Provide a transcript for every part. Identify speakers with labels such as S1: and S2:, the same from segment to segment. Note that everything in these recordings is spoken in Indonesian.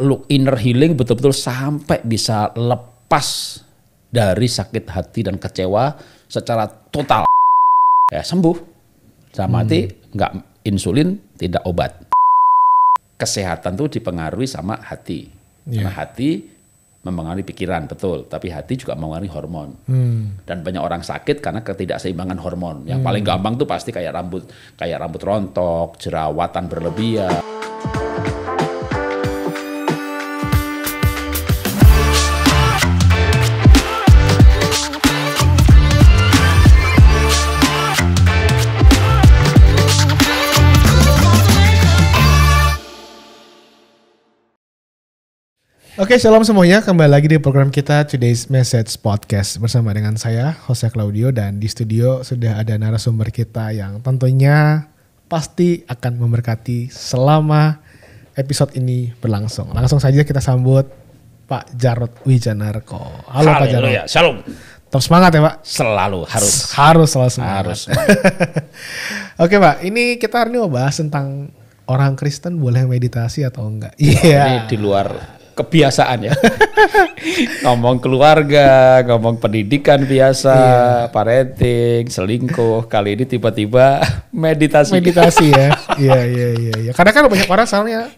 S1: Look inner healing betul-betul sampai bisa lepas dari sakit hati dan kecewa secara total. Ya, sembuh. Sama mati hmm. nggak insulin, tidak obat. Kesehatan tuh dipengaruhi sama hati. Yeah. Karena ya. hati mempengaruhi pikiran, betul. Tapi hati juga mempengaruhi hormon. Hmm. Dan banyak orang sakit karena ketidakseimbangan hormon. Yang hmm. paling gampang tuh pasti kayak rambut kayak rambut rontok, jerawatan berlebihan.
S2: Oke, okay, shalom semuanya. Kembali lagi di program kita Today's Message Podcast bersama dengan saya Jose Claudio dan di studio sudah ada narasumber kita yang tentunya pasti akan memberkati selama episode ini berlangsung. Langsung saja kita sambut Pak Jarod Wijanarko. Halo Haleluya. Pak Jarod. Shalom. Terus semangat ya Pak? Selalu harus. Harus selalu semangat. Harus. Oke Pak, ini kita hari ini mau bahas tentang orang Kristen boleh meditasi atau enggak? Iya. Yeah.
S1: Ini di luar kebiasaan ya. ngomong keluarga, ngomong pendidikan biasa, iya. parenting, selingkuh. Kali ini tiba-tiba meditasi. Meditasi
S2: ya. Iya, iya, iya, iya. Karena kan banyak orang soalnya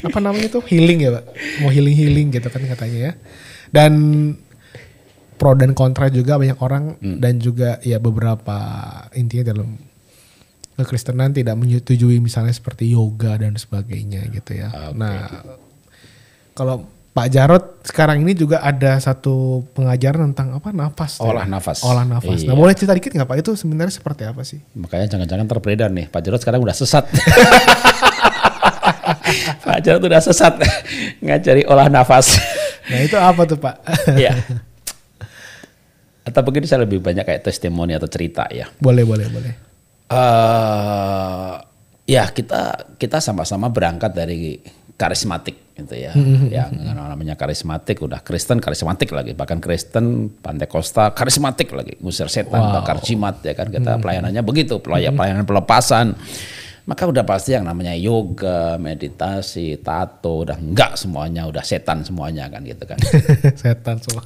S2: apa namanya tuh healing ya, Pak. Mau healing-healing gitu kan katanya ya. Dan pro dan kontra juga banyak orang hmm. dan juga ya beberapa intinya dalam kekristenan tidak menyetujui misalnya seperti yoga dan sebagainya gitu ya. Ah, okay. Nah, kalau Pak Jarot sekarang ini juga ada satu pengajaran tentang apa nafas. Ya? Olah ya? nafas. Olah nafas. Nah, iya. Nah boleh cerita dikit nggak Pak itu sebenarnya seperti apa sih?
S1: Makanya jangan-jangan terberedar nih Pak Jarot sekarang udah sesat. Pak Jarot udah sesat ngajari
S2: olah nafas. Nah itu apa tuh Pak?
S3: Iya.
S1: Atau mungkin saya lebih banyak kayak testimoni atau cerita ya.
S2: Boleh boleh boleh. Uh,
S1: ya kita kita sama-sama berangkat dari karismatik gitu ya. Hmm, hmm, hmm, yang namanya karismatik udah Kristen karismatik lagi, bahkan Kristen Pantekosta karismatik lagi, ngusir setan wow. bakar jimat ya kan kita pelayanannya begitu, pelayan pelayanan pelepasan. Maka udah pasti yang namanya yoga, meditasi, tato udah enggak semuanya, udah setan semuanya kan
S2: gitu kan. setan semua.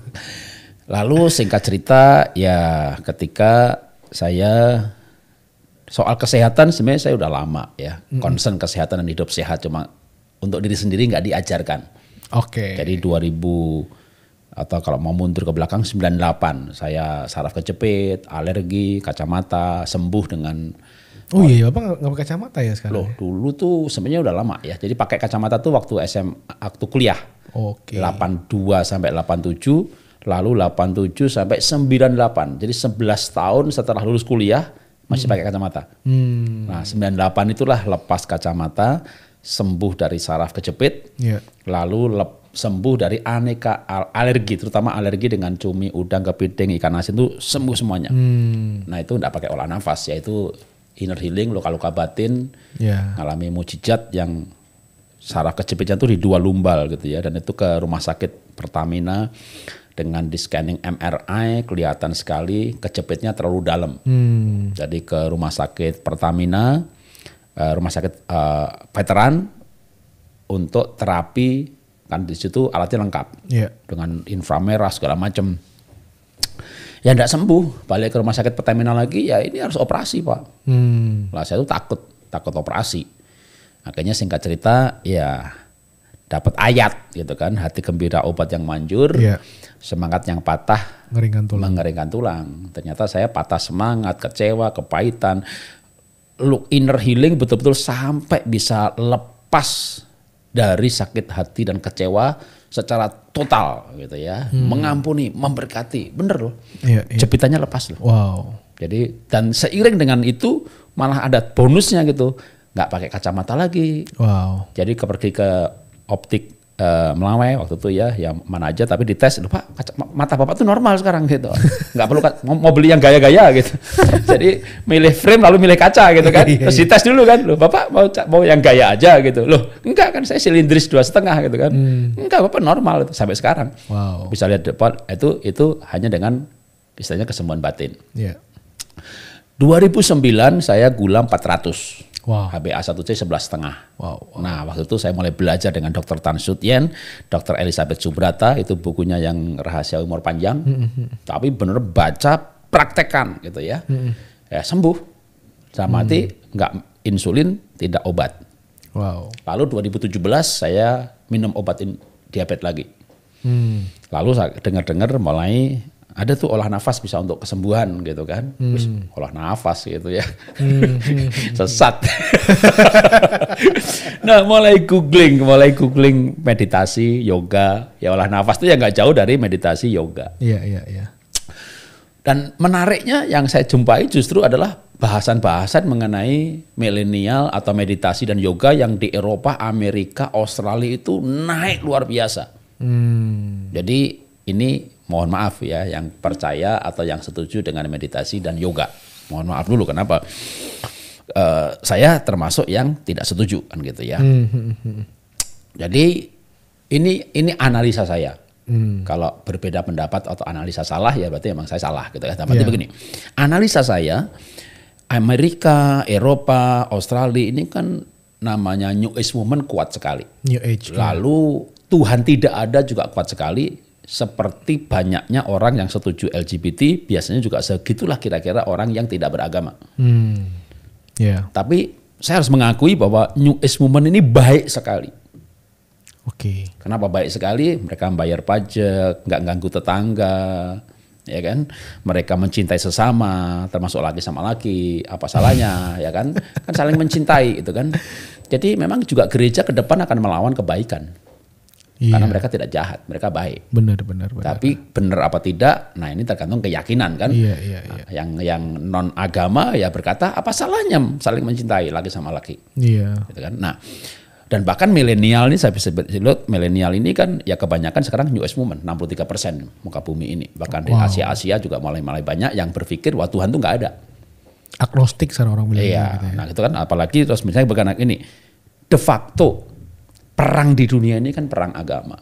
S1: Lalu singkat cerita ya ketika saya soal kesehatan sebenarnya saya udah lama ya, concern kesehatan dan hidup sehat cuma untuk diri sendiri nggak diajarkan. Oke. Okay. Jadi 2000 atau kalau mau mundur ke belakang 98 saya saraf kejepit, alergi, kacamata, sembuh dengan Oh, iya, apa nggak pakai kacamata ya sekarang? Loh, ya? dulu tuh sebenarnya udah lama ya. Jadi pakai kacamata tuh waktu SM waktu kuliah. Oke. Okay. 82 sampai 87, lalu 87 sampai 98. Jadi 11 tahun setelah lulus kuliah masih hmm. pakai kacamata.
S3: Hmm. Nah,
S1: 98 itulah lepas kacamata sembuh dari saraf kejepit, yeah. lalu lep, sembuh dari aneka alergi, terutama alergi dengan cumi, udang, kepiting, ikan asin itu sembuh semuanya. Hmm. Nah itu tidak pakai olah nafas, yaitu inner healing, luka-luka batin, yeah. ngalami mujizat yang saraf kejepitnya itu di dua lumbal gitu ya, dan itu ke rumah sakit Pertamina dengan di scanning MRI kelihatan sekali kejepitnya terlalu dalam.
S3: Hmm.
S1: Jadi ke rumah sakit Pertamina Eh, rumah sakit uh, veteran untuk terapi kan di situ alatnya lengkap yeah. dengan inframerah segala macam ya tidak sembuh balik ke rumah sakit Pertamina lagi ya ini harus operasi pak
S3: hmm.
S1: lah saya tuh takut takut operasi akhirnya singkat cerita ya dapat ayat gitu kan hati gembira obat yang manjur yeah. semangat yang patah mengeringkan tulang tulang ternyata saya patah semangat kecewa kepahitan Look inner healing betul-betul sampai bisa lepas dari sakit hati dan kecewa secara total gitu ya. Hmm. Mengampuni, memberkati. Bener loh. Iya, iya. Jepitannya lepas loh. Wow. Jadi dan seiring dengan itu malah ada bonusnya gitu. Nggak pakai kacamata lagi. Wow. Jadi pergi ke optik Eh, melawai waktu itu ya, ya mana aja tapi dites, lupa kaca, mata bapak tuh normal sekarang gitu, nggak perlu mau, mau beli yang gaya-gaya gitu. Jadi milih frame lalu milih kaca gitu kan, iya, iya. terus dites dulu kan, loh bapak mau mau yang gaya aja gitu, loh enggak kan saya silindris dua setengah gitu kan, hmm. enggak bapak normal itu sampai sekarang. Wow. Bisa lihat depan itu itu hanya dengan istilahnya kesembuhan batin. Yeah. 2009 saya gula 400. Wow. HbA1c 11 setengah. Wow, Nah waktu itu saya mulai belajar dengan Dokter Tan Sutien, Dokter Elizabeth Subrata itu bukunya yang rahasia umur panjang. Mm -hmm. Tapi bener baca praktekan gitu ya, mm -hmm. ya sembuh. Saya mati mm-hmm. nggak insulin, tidak obat. Wow. Lalu 2017 saya minum obat diabetes lagi. Mm. Lalu saya dengar-dengar mulai ada tuh olah nafas bisa untuk kesembuhan gitu kan hmm. Terus olah nafas gitu ya hmm. sesat nah mulai googling mulai googling meditasi yoga ya olah nafas tuh ya nggak jauh dari meditasi yoga
S2: iya iya iya
S1: dan menariknya yang saya jumpai justru adalah bahasan-bahasan mengenai milenial atau meditasi dan yoga yang di Eropa, Amerika, Australia itu naik luar biasa.
S3: Hmm.
S1: Jadi ini mohon maaf ya yang percaya atau yang setuju dengan meditasi dan yoga. Mohon maaf dulu kenapa? Uh, saya termasuk yang tidak setuju kan gitu ya. Hmm, hmm, hmm. Jadi ini ini analisa saya. Hmm. Kalau berbeda pendapat atau analisa salah ya berarti emang saya salah gitu ya. Tapi yeah. begini, analisa saya Amerika, Eropa, Australia ini kan namanya New Age Movement kuat sekali. New Age. Iya. Lalu Tuhan tidak ada juga kuat sekali seperti banyaknya orang yang setuju LGBT, biasanya juga segitulah kira-kira orang yang tidak beragama.
S3: Hmm. Yeah.
S1: Tapi saya harus mengakui bahwa New Age Movement ini baik sekali. Oke. Okay. Kenapa baik sekali? Mereka membayar pajak, nggak ganggu tetangga, ya kan? Mereka mencintai sesama, termasuk laki sama laki. Apa salahnya, ya kan? Kan saling mencintai, itu kan. Jadi memang juga gereja ke depan akan melawan kebaikan. Iya. Karena mereka tidak jahat, mereka baik.
S2: Benar, benar,
S1: benar. Tapi benar apa tidak? Nah, ini tergantung keyakinan kan. Iya, iya, iya. Nah, yang yang non agama ya berkata apa salahnya saling mencintai laki sama laki.
S2: Iya. Gitu
S1: kan? Nah, dan bahkan milenial ini saya bisa sebut milenial ini kan ya kebanyakan sekarang new age movement 63% persen muka bumi ini. Bahkan wow. di Asia-Asia juga mulai-mulai banyak yang berpikir wah Tuhan tuh nggak ada.
S2: Agnostik seorang orang milenial iya. gitu ya. Nah, itu
S1: kan apalagi terus misalnya bagian ini de facto perang di dunia ini kan perang agama.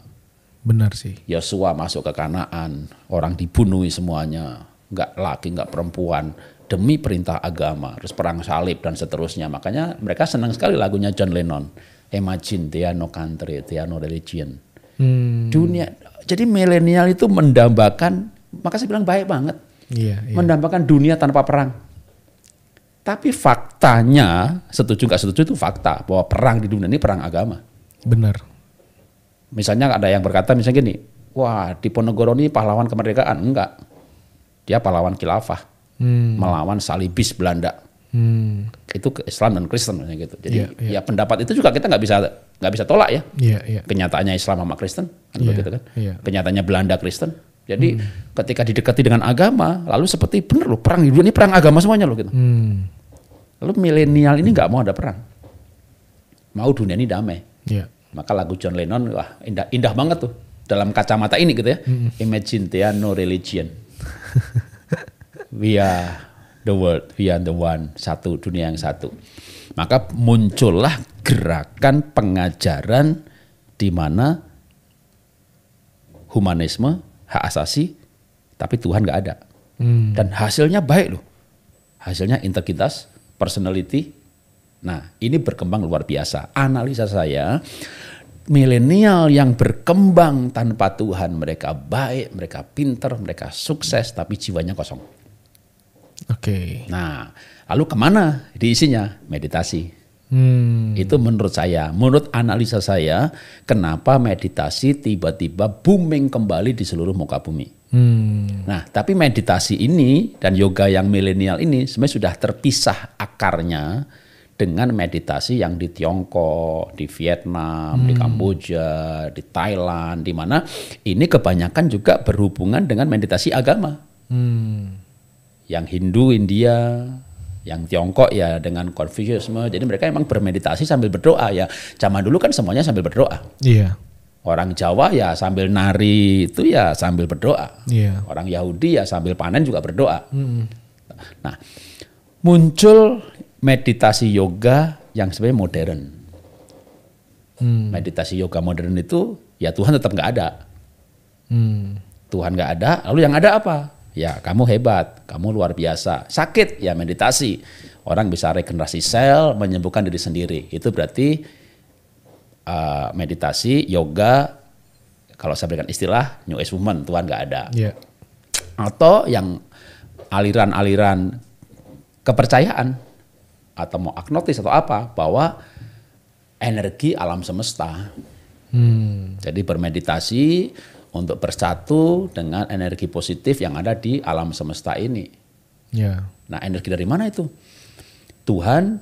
S1: Benar sih. Yosua masuk ke Kanaan, orang dibunuhi semuanya, nggak laki nggak perempuan demi perintah agama, terus perang salib dan seterusnya. Makanya mereka senang sekali lagunya John Lennon, Imagine are no country, are no religion. Hmm. Dunia. Jadi milenial itu mendambakan, maka saya bilang baik banget. yeah, yeah. Mendambakan dunia tanpa perang. Tapi faktanya, setuju nggak setuju itu fakta bahwa perang di dunia ini perang agama. Benar. Misalnya ada yang berkata misalnya gini, wah Diponegoro ini pahlawan kemerdekaan. Enggak. Dia pahlawan khilafah. Hmm. Melawan salibis Belanda. Hmm. Itu ke Islam dan Kristen gitu. Jadi yeah, yeah. ya pendapat itu juga kita nggak bisa nggak bisa tolak ya. Yeah, yeah. Kenyataannya Islam sama Kristen kan yeah, begitu kan. Yeah. Kenyataannya Belanda Kristen. Jadi hmm. ketika didekati dengan agama, lalu seperti benar loh perang dunia ini perang agama semuanya loh gitu. Hmm. Lalu milenial ini nggak mau ada perang, mau dunia ini damai. Yeah. Maka lagu John Lennon wah indah indah banget tuh dalam kacamata ini gitu ya. Mm. Imagine there are no religion. we are the world, we are the one, satu dunia yang satu. Maka muncullah gerakan pengajaran di mana humanisme, hak asasi, tapi Tuhan nggak ada. Mm. Dan hasilnya baik loh. Hasilnya integritas, personality, Nah, ini berkembang luar biasa. Analisa saya, milenial yang berkembang tanpa Tuhan, mereka baik, mereka pinter, mereka sukses, tapi jiwanya kosong. Oke. Okay. Nah, lalu kemana diisinya? Meditasi.
S3: Hmm.
S1: Itu menurut saya, menurut analisa saya, kenapa meditasi tiba-tiba booming kembali di seluruh muka bumi.
S3: Hmm.
S1: Nah, tapi meditasi ini dan yoga yang milenial ini sebenarnya sudah terpisah akarnya dengan meditasi yang di Tiongkok, di Vietnam, hmm. di Kamboja, di Thailand, di mana ini kebanyakan juga berhubungan dengan meditasi agama.
S3: Hmm.
S1: Yang Hindu, India, yang Tiongkok ya dengan Confucius. Jadi mereka emang bermeditasi sambil berdoa ya. Zaman dulu kan semuanya sambil berdoa. Iya. Yeah. Orang Jawa ya sambil nari itu ya sambil berdoa. Yeah. Orang Yahudi ya sambil panen juga berdoa. Mm. Nah, muncul meditasi yoga yang sebenarnya modern. Hmm. Meditasi yoga modern itu ya Tuhan tetap nggak ada. Hmm. Tuhan nggak ada, lalu yang ada apa? Ya kamu hebat, kamu luar biasa. Sakit ya meditasi. Orang bisa regenerasi sel, menyembuhkan diri sendiri. Itu berarti uh, meditasi, yoga, kalau saya berikan istilah New Age Movement, Tuhan nggak ada. Yeah. Atau yang aliran-aliran kepercayaan atau mau agnotis atau apa bahwa energi alam semesta.
S3: Hmm.
S1: Jadi bermeditasi untuk bersatu dengan energi positif yang ada di alam semesta ini. Ya. Nah energi dari mana itu? Tuhan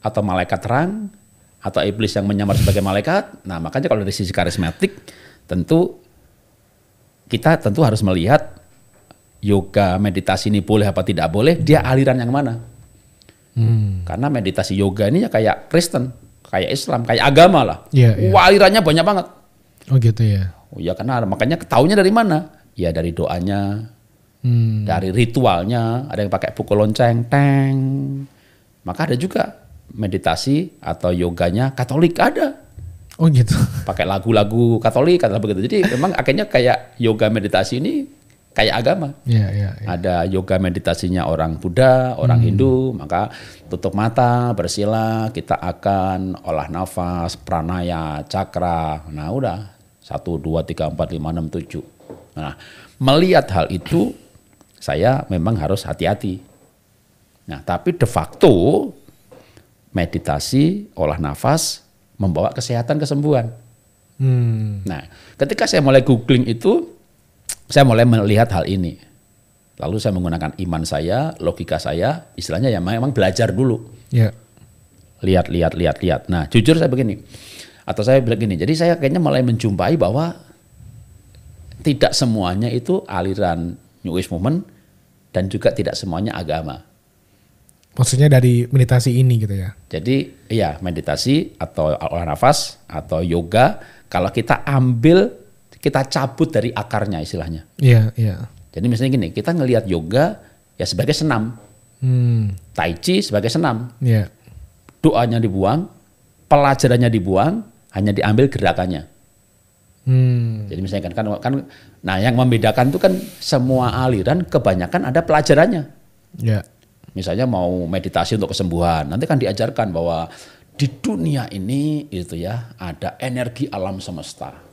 S1: atau malaikat terang atau iblis yang menyamar sebagai malaikat. Nah makanya kalau dari sisi karismatik tentu kita tentu harus melihat yoga meditasi ini boleh apa tidak boleh. Dia aliran yang mana? Hmm. Karena meditasi yoga ini ya kayak Kristen, kayak Islam, kayak agama lah. Yeah, yeah. Wah, iya. banyak banget. Oh gitu ya. Oh ya karena makanya ketahunya dari mana? Ya dari doanya,
S3: hmm. dari
S1: ritualnya. Ada yang pakai pukul lonceng, teng. Maka ada juga meditasi atau yoganya Katolik ada. Oh gitu. Pakai lagu-lagu Katolik, kata begitu. Jadi memang akhirnya kayak yoga meditasi ini kayak agama. Yeah, yeah, yeah. Ada yoga meditasinya orang Buddha, orang hmm. Hindu, maka tutup mata, bersila, kita akan olah nafas, pranaya, cakra. Nah, udah. satu dua tiga empat lima enam tujuh. Nah, melihat hal itu saya memang harus hati-hati. Nah, tapi de facto meditasi, olah nafas membawa kesehatan kesembuhan.
S3: Hmm.
S1: Nah, ketika saya mulai googling itu saya mulai melihat hal ini. Lalu saya menggunakan iman saya, logika saya, istilahnya ya memang belajar dulu. Ya. Lihat, lihat, lihat, lihat. Nah, jujur saya begini. Atau saya begini. jadi saya kayaknya mulai menjumpai bahwa tidak semuanya itu aliran New Age Movement dan juga tidak semuanya agama.
S2: Maksudnya dari meditasi ini gitu ya?
S1: Jadi iya meditasi atau olah nafas atau yoga kalau kita ambil kita cabut dari akarnya istilahnya.
S2: Iya, yeah, iya. Yeah.
S1: Jadi misalnya gini, kita ngelihat yoga ya sebagai senam. Hmm. Tai chi sebagai senam. Iya. Yeah. Doanya dibuang, pelajarannya dibuang, hanya diambil gerakannya.
S3: Hmm.
S1: Jadi misalnya kan, kan kan nah yang membedakan itu kan semua aliran kebanyakan ada pelajarannya. Yeah. Misalnya mau meditasi untuk kesembuhan, nanti kan diajarkan bahwa di dunia ini itu ya ada energi alam semesta.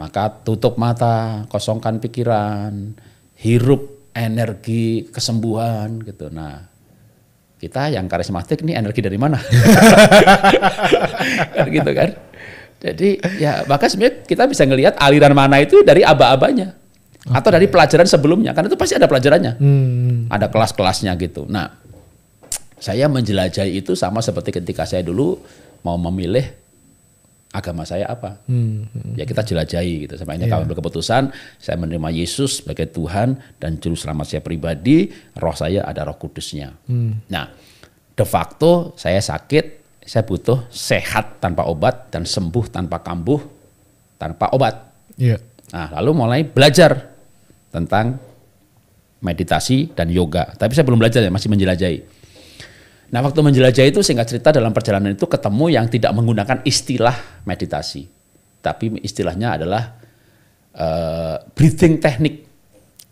S1: Maka tutup mata, kosongkan pikiran, hirup energi kesembuhan gitu. Nah, kita yang karismatik ini energi dari mana? Kan gitu kan. Jadi ya maka sebenarnya kita bisa ngelihat aliran mana itu dari aba-abanya okay. atau dari pelajaran sebelumnya. Karena itu pasti ada pelajarannya. Hmm, hmm. Ada kelas-kelasnya gitu. Nah, saya menjelajahi itu sama seperti ketika saya dulu mau memilih agama saya apa? Hmm, hmm, ya hmm. kita jelajahi gitu. Sampai akhirnya kami berkeputusan saya menerima Yesus sebagai Tuhan dan juru selamat saya pribadi, roh saya ada Roh Kudusnya. Hmm. Nah, de facto saya sakit, saya butuh sehat tanpa obat dan sembuh tanpa kambuh tanpa obat. Yeah. Nah, lalu mulai belajar tentang meditasi dan yoga. Tapi saya belum belajar ya, masih menjelajahi. Nah, waktu menjelajah itu singkat cerita dalam perjalanan itu ketemu yang tidak menggunakan istilah meditasi, tapi istilahnya adalah uh, breathing teknik.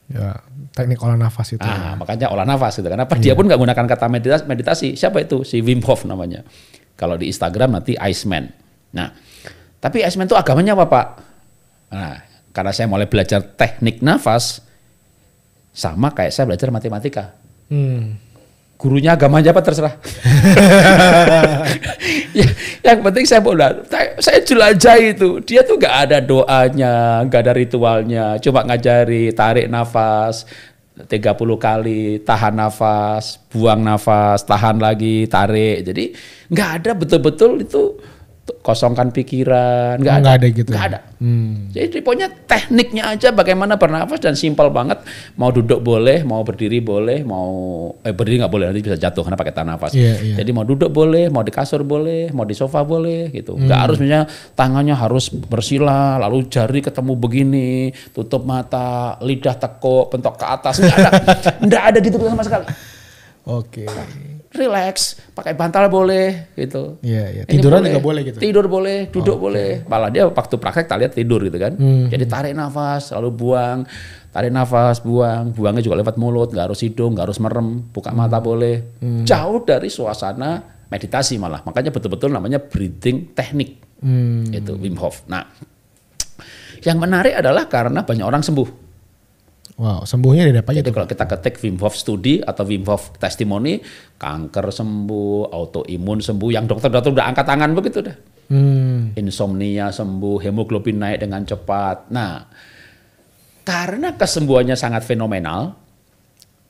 S2: Ya, teknik olah nafas itu. Ah, ya.
S1: makanya olah nafas gitu. Kenapa ya. dia iya. pun nggak menggunakan kata meditasi, meditasi? Siapa itu? Si Wim Hof namanya. Kalau di Instagram nanti Iceman. Nah, tapi Iceman itu agamanya apa, Pak? Nah, karena saya mulai belajar teknik nafas sama kayak saya belajar matematika. Hmm gurunya agama apa terserah. ya, yang penting saya boleh, saya jelajahi itu. Dia tuh nggak ada doanya, nggak ada ritualnya, cuma ngajari tarik nafas, 30 kali tahan nafas, buang nafas, tahan lagi, tarik. Jadi nggak ada betul-betul itu kosongkan pikiran nggak ada
S3: ada gitu nggak ya? ada hmm.
S1: jadi pokoknya tekniknya aja bagaimana bernafas dan simpel banget mau duduk boleh mau berdiri boleh mau eh berdiri nggak boleh nanti bisa jatuh karena pakai tanah nafas yeah, yeah. jadi mau duduk boleh mau di kasur boleh mau di sofa boleh gitu nggak hmm. harus misalnya tangannya harus bersila lalu jari ketemu begini tutup mata lidah tekuk bentuk ke atas nggak ada nggak ada gitu sama sekali oke okay relax, pakai bantal boleh gitu. Iya, iya. Tiduran boleh, juga boleh gitu. Tidur boleh, duduk okay. Oh, boleh. Malah dia waktu praktek tak lihat tidur gitu kan. Hmm. Jadi tarik nafas, lalu buang, tarik nafas, buang, buangnya juga lewat mulut, nggak harus hidung, nggak harus merem, buka hmm. mata boleh. Hmm. Jauh dari suasana meditasi malah. Makanya betul-betul namanya breathing teknik. Hmm. Itu Wim Hof. Nah, yang menarik adalah karena banyak orang sembuh.
S2: Wow, sembuhnya dari apa?
S1: Jadi kalau kita ketik Wim Hof studi atau Wim Hof testimoni, kanker sembuh, autoimun sembuh, yang dokter-dokter udah angkat tangan begitu dah.
S3: Hmm.
S1: Insomnia sembuh, hemoglobin naik dengan cepat. Nah, karena kesembuhannya sangat fenomenal,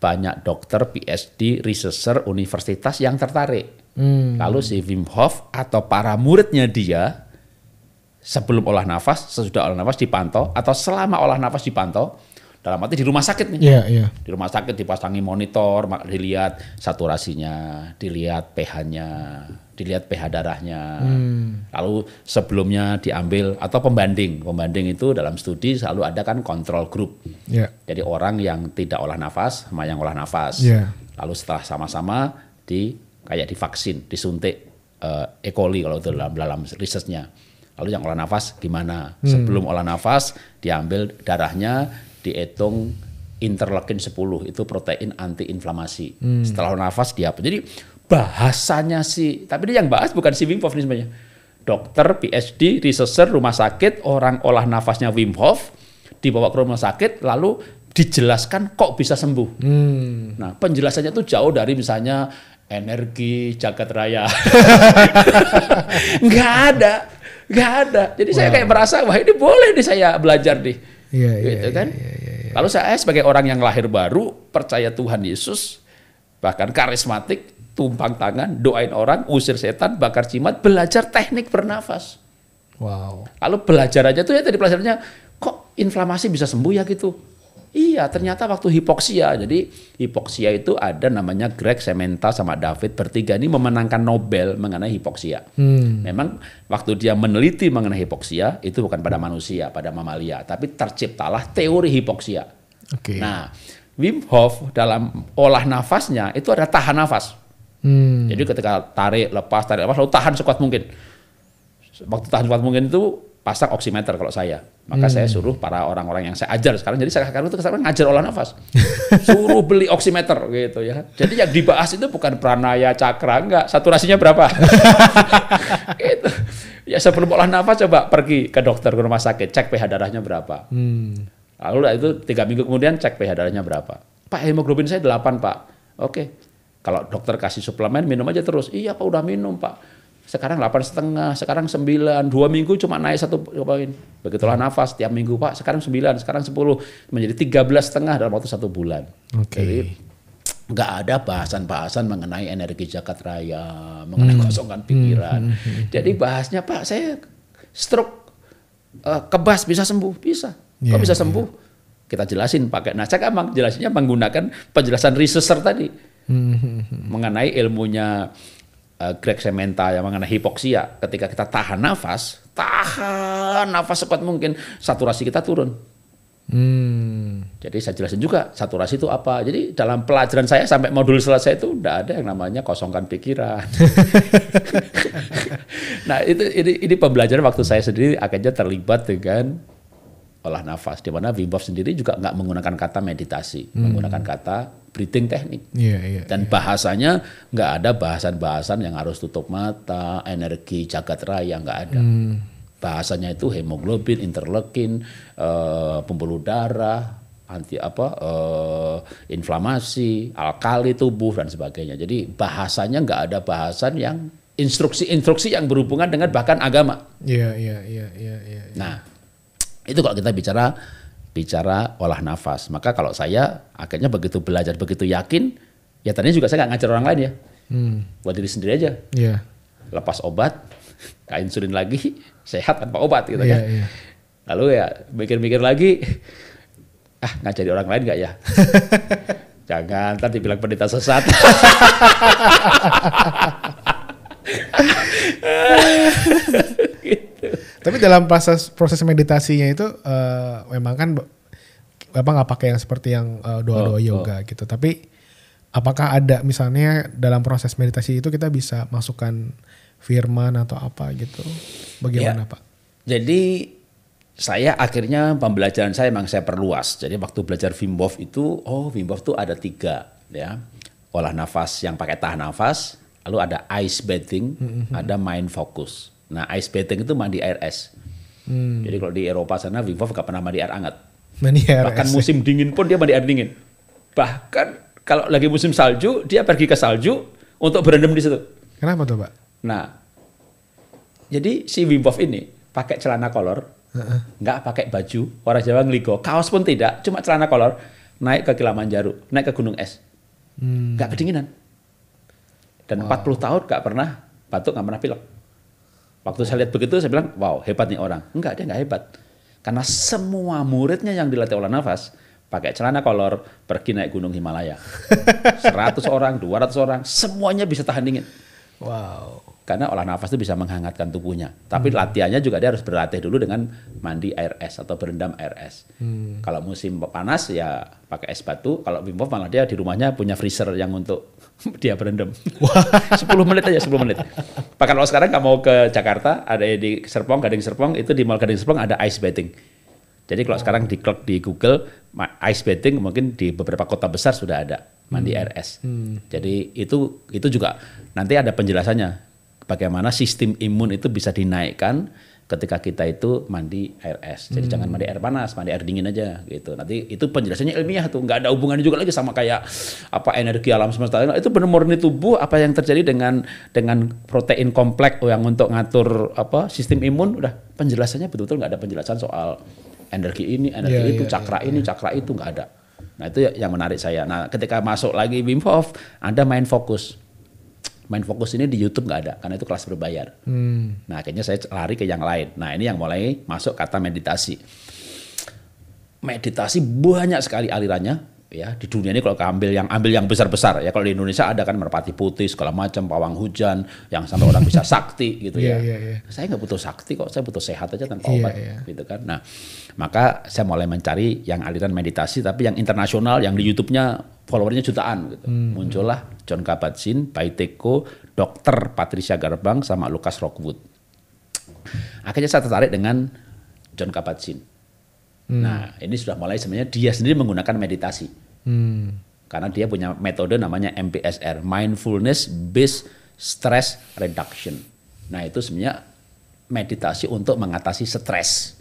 S1: banyak dokter, PhD, researcher, universitas yang tertarik.
S3: Hmm. Lalu
S1: si Wim Hof atau para muridnya dia sebelum olah nafas, sesudah olah nafas dipantau, atau selama olah nafas dipantau, dalam arti di rumah sakit nih. Yeah, yeah. Di rumah sakit dipasangi monitor, dilihat saturasinya, dilihat pH-nya, dilihat pH darahnya. Hmm. Lalu sebelumnya diambil atau pembanding. Pembanding itu dalam studi selalu ada kan kontrol grup. Yeah. Jadi orang yang tidak olah nafas sama yang olah nafas. Yeah. Lalu setelah sama-sama di kayak divaksin, disuntik uh, E. coli kalau itu dalam dalam risetnya. Lalu yang olah nafas gimana? Hmm. Sebelum olah nafas diambil darahnya, dihitung interleukin 10 itu protein antiinflamasi. Hmm. Setelah nafas dia apa? Jadi bahasanya sih, tapi dia yang bahas bukan si Wim Hof nih sebenarnya. Dokter, PhD, researcher, rumah sakit, orang olah nafasnya Wim Hof dibawa ke rumah sakit lalu dijelaskan kok bisa
S3: sembuh. Hmm.
S1: Nah, penjelasannya tuh jauh dari misalnya energi jagat raya. nggak ada, nggak ada. Jadi wow. saya kayak merasa wah ini boleh nih saya belajar nih Iya, iya. Gitu kan? Iya, iya, iya. Lalu saya sebagai orang yang lahir baru percaya Tuhan Yesus bahkan karismatik, tumpang tangan, doain orang, usir setan, bakar jimat, belajar teknik bernafas. Wow. Lalu belajar aja tuh ya tadi pelajarannya kok inflamasi bisa sembuh ya gitu. Iya, ternyata waktu hipoksia. Jadi hipoksia itu ada namanya Greg Sementa sama David bertiga ini memenangkan Nobel mengenai hipoksia. Hmm. Memang waktu dia meneliti mengenai hipoksia itu bukan pada manusia, pada mamalia, tapi terciptalah teori hipoksia.
S3: Okay. Nah,
S1: Wim Hof dalam olah nafasnya itu ada tahan nafas. Hmm. Jadi ketika tarik, lepas, tarik, lepas, lalu tahan sekuat mungkin. Waktu tahan sekuat mungkin itu pasang oximeter kalau saya. Maka hmm. saya suruh para orang-orang yang saya ajar sekarang. Jadi saya sekarang itu sekarang ngajar olah nafas. suruh beli oximeter gitu ya. Jadi yang dibahas itu bukan pranaya, cakra, enggak. Saturasinya berapa? gitu. Ya sebelum olah nafas coba pergi ke dokter ke rumah sakit, cek pH darahnya berapa. Hmm. Lalu itu tiga minggu kemudian cek pH darahnya berapa. Pak hemoglobin saya 8 pak. Oke. Kalau dokter kasih suplemen minum aja terus. Iya pak udah minum pak sekarang delapan setengah, sekarang sembilan, dua minggu cuma naik satu poin. Begitulah hmm. nafas tiap minggu pak, sekarang sembilan, sekarang sepuluh menjadi tiga belas setengah dalam waktu satu bulan. Okay. Jadi nggak ada bahasan-bahasan mengenai energi jagat raya, mengenai hmm. kosongan pikiran. Hmm. hmm, hmm Jadi bahasnya pak, saya stroke uh, kebas bisa sembuh, bisa. Yeah, Kok bisa iya. sembuh? Yeah. Kita jelasin pakai. Nah saya kan jelasinnya menggunakan penjelasan researcher tadi
S3: hmm.
S1: mengenai ilmunya uh, Greg Sementa yang mengenai hipoksia ketika kita tahan nafas tahan nafas sekuat mungkin saturasi kita turun
S3: Hmm.
S1: Jadi saya jelasin juga saturasi itu apa. Jadi dalam pelajaran saya sampai modul selesai itu tidak ada yang namanya kosongkan pikiran. nah itu ini, ini pembelajaran waktu saya sendiri akhirnya terlibat dengan olah nafas. Di mana Wim Hof sendiri juga nggak menggunakan kata meditasi, hmm. menggunakan kata breathing teknik. Yeah, yeah, Dan yeah. bahasanya nggak ada bahasan-bahasan yang harus tutup mata, energi jagat raya nggak ada. Hmm. Bahasanya itu hemoglobin, interleukin, uh, pembuluh darah, anti apa uh, inflamasi, alkali tubuh dan sebagainya. Jadi bahasanya nggak ada bahasan yang instruksi-instruksi yang berhubungan dengan bahkan agama.
S2: Iya, iya, iya, iya, ya. Nah,
S1: itu kalau kita bicara bicara olah nafas. Maka kalau saya akhirnya begitu belajar, begitu yakin, ya tadinya juga saya nggak ngajar orang lain ya. Hmm. Buat diri sendiri aja. Yeah. Lepas obat, kain insulin lagi, sehat tanpa obat gitu yeah, kan. Yeah. Iya. Lalu ya mikir-mikir lagi, ah ngajari orang lain nggak ya? Jangan, nanti dibilang pendeta sesat.
S2: Gitu. Tapi dalam proses proses meditasinya itu uh, memang kan apa nggak pakai yang seperti yang uh, doa-doa oh, oh. yoga oh. gitu. Tapi apakah ada misalnya dalam proses meditasi itu kita bisa masukkan firman atau apa gitu? Bagaimana ya. Pak?
S1: Jadi saya akhirnya pembelajaran saya memang saya perluas. Jadi waktu belajar Wim Hof itu, oh Wim Hof itu ada tiga ya. Olah nafas yang pakai tahan nafas, lalu ada ice bathing, mm -hmm. ada mind focus. Nah, ice bathing itu mandi air es. Hmm. Jadi kalau di Eropa sana Wim Hof gak pernah mandi air hangat. Mandi air Bahkan es. musim dingin pun dia mandi air dingin. Bahkan kalau lagi musim salju, dia pergi ke salju untuk berendam di situ. Kenapa tuh, Pak? Nah, jadi si Wim Hof ini pakai celana kolor,
S3: uh-uh.
S1: pakai baju, orang Jawa ngeligo, kaos pun tidak, cuma celana kolor, naik ke kilaman Kilimanjaro, naik ke gunung es. Hmm. Nggak kedinginan. Dan wow. 40 tahun gak pernah batuk, gak pernah pilek. Waktu saya lihat begitu saya bilang, wow hebat nih orang. Enggak, dia enggak hebat. Karena semua muridnya yang dilatih olah nafas, pakai celana kolor, pergi naik gunung Himalaya. 100 orang, 200 orang, semuanya bisa tahan dingin.
S2: Wow
S1: karena olah nafas itu bisa menghangatkan tubuhnya. Tapi hmm. latihannya juga dia harus berlatih dulu dengan mandi air es atau berendam air es. Hmm. Kalau musim panas ya pakai es batu, kalau Wim Hof malah dia di rumahnya punya freezer yang untuk dia berendam. 10 menit aja, 10 menit. Bahkan kalau sekarang nggak mau ke Jakarta, ada di Serpong, Gading Serpong, itu di Mall Gading Serpong ada ice bathing. Jadi kalau oh. sekarang klik di Google ice bathing mungkin di beberapa kota besar sudah ada mandi hmm. RS. Hmm. Jadi itu itu juga nanti ada penjelasannya bagaimana sistem imun itu bisa dinaikkan ketika kita itu mandi air es. Jadi hmm. jangan mandi air panas, mandi air dingin aja gitu. Nanti itu penjelasannya ilmiah tuh, nggak ada hubungannya juga lagi sama kayak apa energi alam semesta itu benar murni tubuh apa yang terjadi dengan dengan protein kompleks yang untuk ngatur apa sistem imun udah penjelasannya betul-betul nggak ada penjelasan soal energi ini, energi yeah, itu, yeah, cakra yeah, ini, yeah. cakra itu nggak ada. Nah itu yang menarik saya. Nah ketika masuk lagi Wim Hof, Anda main fokus main fokus ini di YouTube nggak ada karena itu kelas berbayar. Hmm. Nah akhirnya saya lari ke yang lain. Nah ini yang mulai masuk kata meditasi. Meditasi banyak sekali alirannya ya di dunia ini kalau ambil yang ambil yang besar besar ya kalau di Indonesia ada kan merpati putih segala macam pawang hujan yang sampai orang bisa sakti gitu ya. Yeah, yeah, yeah. Saya nggak butuh sakti kok saya butuh sehat aja tanpa obat yeah, yeah. gitu kan. Nah maka saya mulai mencari yang aliran meditasi tapi yang internasional yang di YouTube-nya followernya jutaan gitu. Hmm. hmm. Muncullah John Kabat-Zinn, Baiteko, Dokter Patricia Garbang sama Lucas Rockwood. Akhirnya saya tertarik dengan John Kabat-Zinn. Hmm. Nah, ini sudah mulai sebenarnya dia sendiri menggunakan meditasi. Hmm. Karena dia punya metode namanya MBSR, Mindfulness Based Stress Reduction. Nah, itu sebenarnya meditasi untuk mengatasi stres.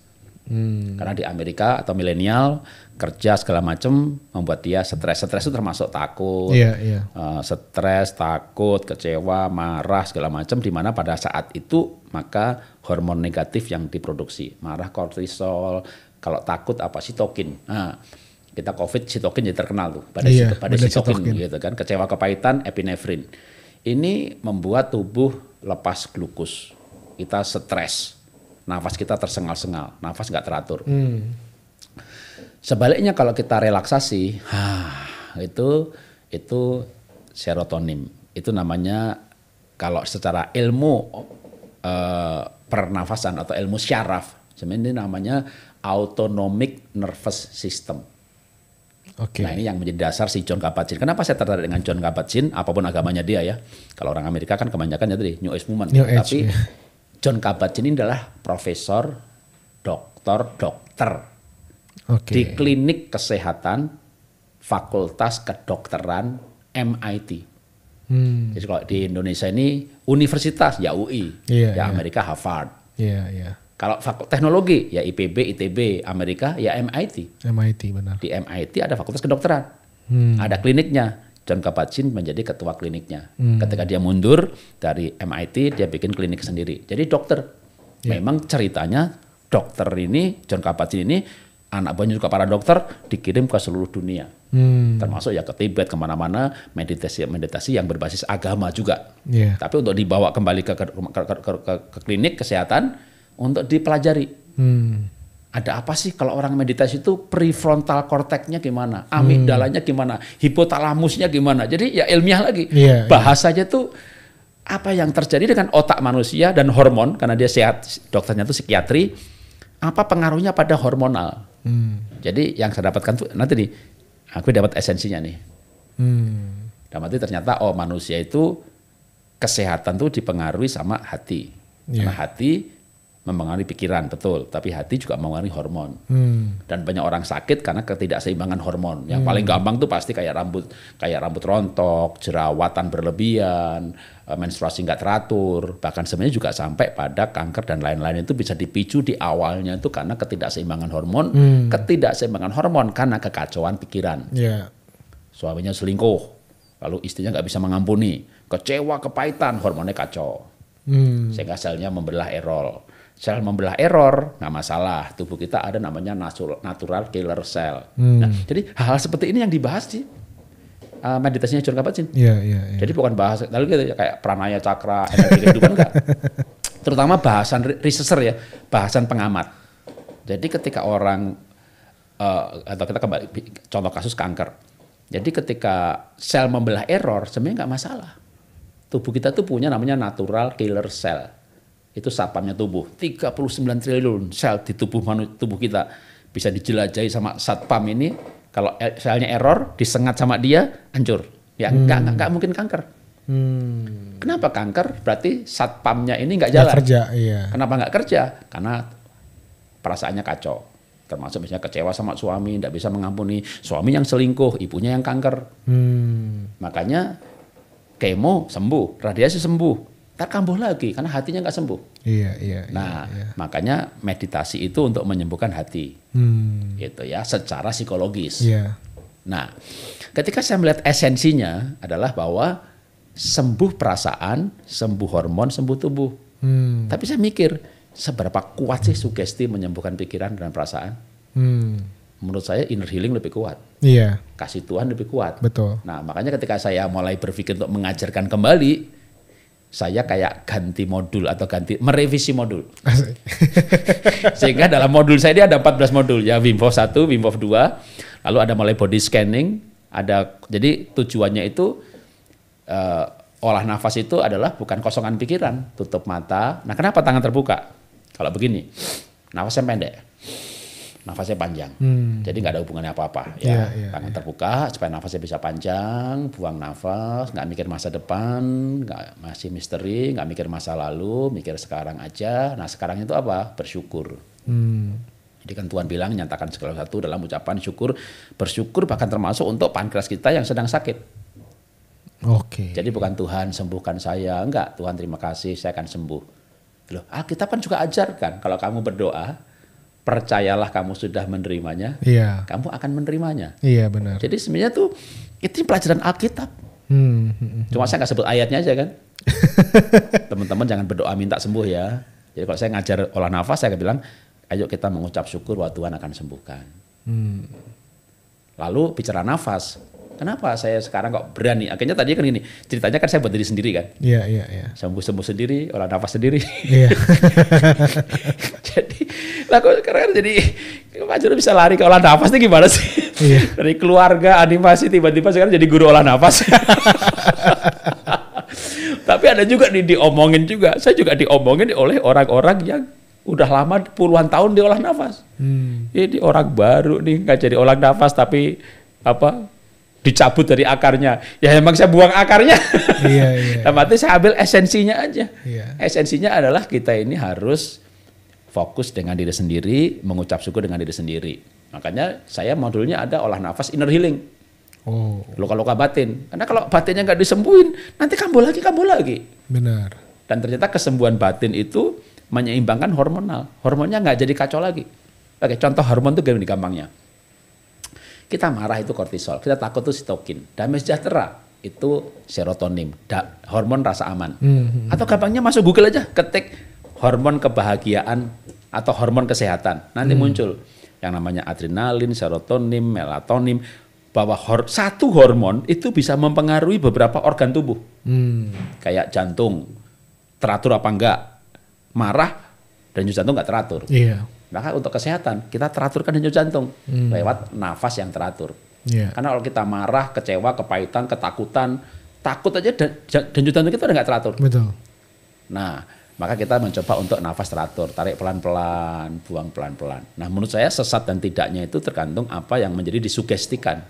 S3: Hmm. Karena
S1: di Amerika atau milenial kerja segala macam membuat dia stres. Stres itu termasuk takut, yeah, yeah. Uh, stres, takut, kecewa, marah segala macam. Dimana pada saat itu maka hormon negatif yang diproduksi, marah kortisol. Kalau takut apa sitokin. Nah, kita COVID sitokin jadi terkenal tuh pada yeah, situ, pada sitokin, sitokin gitu kan. Kecewa kepahitan epinefrin. Ini membuat tubuh lepas glukus. Kita stres nafas kita tersengal-sengal, nafas nggak teratur. Hmm. Sebaliknya kalau kita relaksasi, ha, itu itu serotonin. Itu namanya kalau secara ilmu eh, pernafasan atau ilmu syaraf, sebenarnya ini namanya autonomic nervous system. Okay. Nah ini yang menjadi dasar si John Kabat-Zinn. Kenapa saya tertarik dengan John Kabat-Zinn? Apapun agamanya dia ya. Kalau orang Amerika kan kebanyakan ya tadi New Age movement. New Age, Tapi yeah John Kabat-Zinn ini adalah profesor, doktor, dokter okay. di klinik kesehatan Fakultas Kedokteran MIT. Hmm. Jadi kalau di Indonesia ini universitas ya UI, yeah, ya yeah. Amerika Harvard. Yeah, yeah. Kalau fakultas teknologi ya IPB, ITB, Amerika ya MIT.
S2: MIT benar.
S1: Di MIT ada fakultas kedokteran, hmm. ada kliniknya. John Kabat-Zinn menjadi ketua kliniknya. Hmm. Ketika dia mundur dari MIT, dia bikin klinik sendiri. Jadi dokter. Yeah. Memang ceritanya dokter ini, John Kabat-Zinn ini, anak buahnya juga para dokter dikirim ke seluruh dunia.
S3: Hmm. Termasuk
S1: ya ke Tibet, kemana-mana, meditasi-meditasi yang berbasis agama juga. Yeah. Tapi untuk dibawa kembali ke, ke, ke, ke, ke, ke klinik kesehatan, untuk dipelajari. Hmm ada apa sih kalau orang meditasi itu prefrontal cortexnya gimana, amigdalanya hmm. gimana, hipotalamusnya gimana. Jadi ya ilmiah lagi. Yeah, iya. Bahasanya yeah. tuh apa yang terjadi dengan otak manusia dan hormon karena dia sehat dokternya tuh psikiatri apa pengaruhnya pada hormonal. Hmm. Jadi yang saya dapatkan tuh nanti nih aku dapat esensinya nih.
S3: Hmm.
S1: Dan ternyata oh manusia itu kesehatan tuh dipengaruhi sama hati. Yeah. Karena iya. hati mempengaruhi pikiran betul, tapi hati juga mempengaruhi hormon. Hmm. Dan banyak orang sakit karena ketidakseimbangan hormon. Yang hmm. paling gampang tuh pasti kayak rambut kayak rambut rontok, jerawatan berlebihan, eh, menstruasi nggak teratur, bahkan sebenarnya juga sampai pada kanker dan lain-lain itu bisa dipicu di awalnya itu karena ketidakseimbangan hormon, hmm. ketidakseimbangan hormon karena kekacauan pikiran. Yeah. Suaminya selingkuh, lalu istrinya nggak bisa mengampuni, kecewa, kepahitan, hormonnya kacau.
S3: Hmm. Sehingga
S1: selnya membelah erol sel membelah error nggak masalah tubuh kita ada namanya natural killer cell hmm. nah jadi hal, hal seperti ini yang dibahas sih uh, meditasinya John Kabat-Zinn iya, iya, iya. jadi bukan bahas lalu gitu kayak pranaya cakra energi kehidupan enggak terutama bahasan researcher ya bahasan pengamat jadi ketika orang uh, atau kita kembali contoh kasus kanker jadi ketika sel membelah error sebenarnya nggak masalah tubuh kita tuh punya namanya natural killer cell itu sapamnya tubuh 39 triliun sel di tubuh tubuh kita bisa dijelajahi sama satpam ini kalau e, selnya error disengat sama dia hancur ya hmm. enggak mungkin kanker
S3: hmm.
S1: kenapa kanker berarti satpamnya ini enggak jalan nggak kerja, iya. kenapa enggak kerja karena perasaannya kacau termasuk misalnya kecewa sama suami tidak bisa mengampuni suami yang selingkuh ibunya yang kanker
S3: hmm.
S1: makanya kemo sembuh radiasi sembuh tak kambuh lagi karena hatinya nggak sembuh.
S2: Iya, iya. iya
S1: nah, iya, iya. makanya meditasi itu untuk menyembuhkan hati. Hmm. Gitu ya, secara psikologis. Iya. Nah, ketika saya melihat esensinya adalah bahwa sembuh perasaan, sembuh hormon, sembuh tubuh.
S3: Hmm. Tapi
S1: saya mikir, seberapa kuat sih sugesti menyembuhkan pikiran dan perasaan? Hmm menurut saya inner healing lebih kuat. Iya. Kasih Tuhan lebih kuat. Betul. Nah, makanya ketika saya mulai berpikir untuk mengajarkan kembali saya kayak ganti modul atau ganti merevisi modul. Sehingga dalam modul saya ini ada 14 modul ya Wim Hof 1, Wim Hof 2, lalu ada mulai body scanning, ada jadi tujuannya itu uh, olah nafas itu adalah bukan kosongan pikiran, tutup mata. Nah, kenapa tangan terbuka? Kalau begini, nafasnya pendek nafasnya panjang. Hmm. Jadi nggak ada hubungannya apa-apa. Ya, yeah, yeah, tangan yeah. terbuka supaya nafasnya bisa panjang, buang nafas, nggak mikir masa depan, nggak masih misteri, nggak mikir masa lalu, mikir sekarang aja. Nah sekarang itu apa? Bersyukur. Hmm. Jadi kan Tuhan bilang nyatakan segala satu dalam ucapan syukur, bersyukur bahkan termasuk untuk pankreas kita yang sedang sakit. Oke. Okay. Jadi bukan Tuhan sembuhkan saya, enggak. Tuhan terima kasih, saya akan sembuh. Loh, ah kita kan juga ajarkan kalau kamu berdoa, percayalah kamu sudah menerimanya, yeah. kamu akan menerimanya.
S2: Iya benar.
S1: Jadi sebenarnya tuh itu pelajaran Alkitab.
S3: Hmm, hmm, hmm.
S1: Cuma saya nggak sebut ayatnya aja kan. Teman-teman jangan berdoa minta sembuh ya. Jadi kalau saya ngajar olah nafas saya bilang, ayo kita mengucap syukur bahwa Tuhan akan sembuhkan. Hmm. Lalu bicara nafas, Kenapa saya sekarang kok berani? Akhirnya tadi kan gini, ceritanya kan saya buat diri sendiri kan. Iya, yeah, iya, yeah, iya. Yeah. Sembuh-sembuh sendiri, olah nafas sendiri. Iya. jadi, lah kok sekarang kan jadi Pak Juru bisa lari ke olah nafas nih gimana sih? Iya. Dari keluarga animasi tiba-tiba sekarang jadi guru olah nafas. Tapi ada juga nih diomongin juga. Saya juga diomongin oleh orang-orang yang udah lama puluhan tahun diolah nafas. Hmm. Ini orang baru nih nggak jadi olah nafas tapi apa dicabut dari akarnya. Ya emang saya buang akarnya. Iya, iya. Nah, Tapi saya ambil esensinya aja. Iya. Esensinya adalah kita ini harus fokus dengan diri sendiri, mengucap syukur dengan diri sendiri. Makanya saya modulnya ada olah nafas inner healing. Oh. Luka-luka batin. Karena kalau batinnya nggak disembuhin, nanti kambuh lagi, kambuh lagi. Benar. Dan ternyata kesembuhan batin itu menyeimbangkan hormonal. Hormonnya nggak jadi kacau lagi. Oke, contoh hormon itu gini gampangnya kita marah itu kortisol, kita takut itu sitokin. Damai sejahtera itu serotonin, da, hormon rasa aman. Hmm. Atau gampangnya masuk Google aja, ketik hormon kebahagiaan atau hormon kesehatan. Nanti hmm. muncul yang namanya adrenalin, serotonin, melatonin. Bahwa hor satu hormon itu bisa mempengaruhi beberapa organ tubuh. Hmm. Kayak jantung, teratur apa enggak. Marah, dan jantung enggak teratur. Yeah. Maka untuk kesehatan kita teraturkan denyut jantung hmm. lewat nafas yang teratur. Yeah. Karena kalau kita marah, kecewa, kepahitan, ketakutan, takut aja denyut jantung kita udah nggak teratur. Betul. Nah, maka kita mencoba untuk nafas teratur, tarik pelan-pelan, buang pelan-pelan. Nah, menurut saya sesat dan tidaknya itu tergantung apa yang menjadi disugestikan.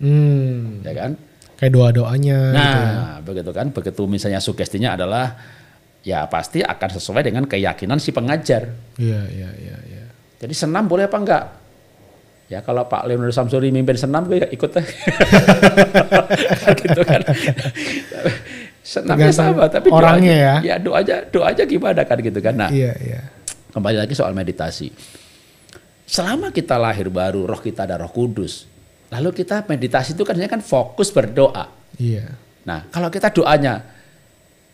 S3: Hmm.
S2: Ya kan? Kayak doa-doanya. Nah, gitu ya.
S1: begitu kan. Begitu misalnya sugestinya adalah ya pasti akan sesuai dengan keyakinan si pengajar.
S2: Iya, iya, iya,
S1: iya. Jadi senam boleh apa enggak? Ya kalau Pak Leonardo Samsuri mimpin senam gue ikut deh. Kan gitu kan. Senamnya sama tapi orangnya doanya, ya. Ya doa aja, doa aja gimana kan gitu kan. Nah. Iya, iya. Kembali lagi soal meditasi. Selama kita lahir baru roh kita ada roh kudus. Lalu kita meditasi itu kan kan fokus berdoa. Iya. Nah, kalau kita doanya